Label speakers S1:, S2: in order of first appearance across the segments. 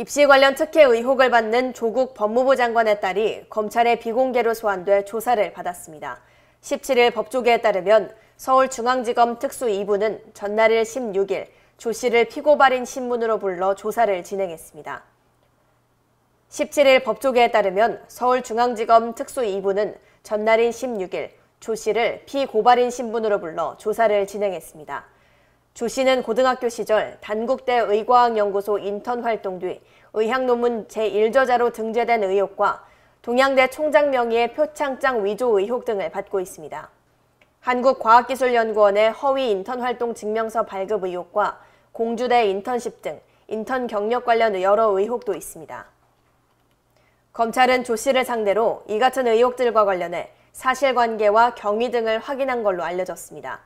S1: 입시 관련 특혜 의혹을 받는 조국 법무부 장관의 딸이 검찰의 비공개로 소환돼 조사를 받았습니다. 17일 법조계에 따르면 서울중앙지검 특수 2부는 전날일 16일 조 씨를 피고발인 신문으로 불러 조사를 진행했습니다. 17일 법조계에 따르면 서울중앙지검 특수 2부는 전날인 16일 조 씨를 피고발인 신분으로 불러 조사를 진행했습니다. 조 씨는 고등학교 시절 단국대 의과학연구소 인턴 활동 뒤 의학 논문 제1저자로 등재된 의혹과 동양대 총장 명의의 표창장 위조 의혹 등을 받고 있습니다. 한국과학기술연구원의 허위 인턴 활동 증명서 발급 의혹과 공주대 인턴십 등 인턴 경력 관련 여러 의혹도 있습니다. 검찰은 조 씨를 상대로 이 같은 의혹들과 관련해 사실관계와 경위 등을 확인한 걸로 알려졌습니다.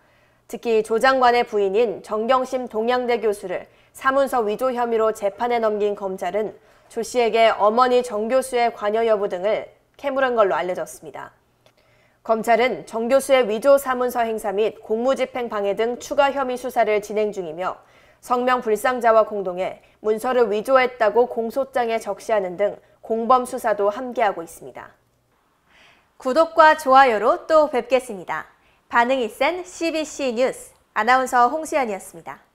S1: 특히 조 장관의 부인인 정경심 동양대 교수를 사문서 위조 혐의로 재판에 넘긴 검찰은 조 씨에게 어머니 정 교수의 관여 여부 등을 캐물은 걸로 알려졌습니다. 검찰은 정 교수의 위조 사문서 행사 및 공무집행 방해 등 추가 혐의 수사를 진행 중이며 성명 불상자와 공동해 문서를 위조했다고 공소장에 적시하는 등 공범 수사도 함께하고 있습니다. 구독과 좋아요로 또 뵙겠습니다. 반응이 센 CBC 뉴스
S2: 아나운서 홍수연이었습니다.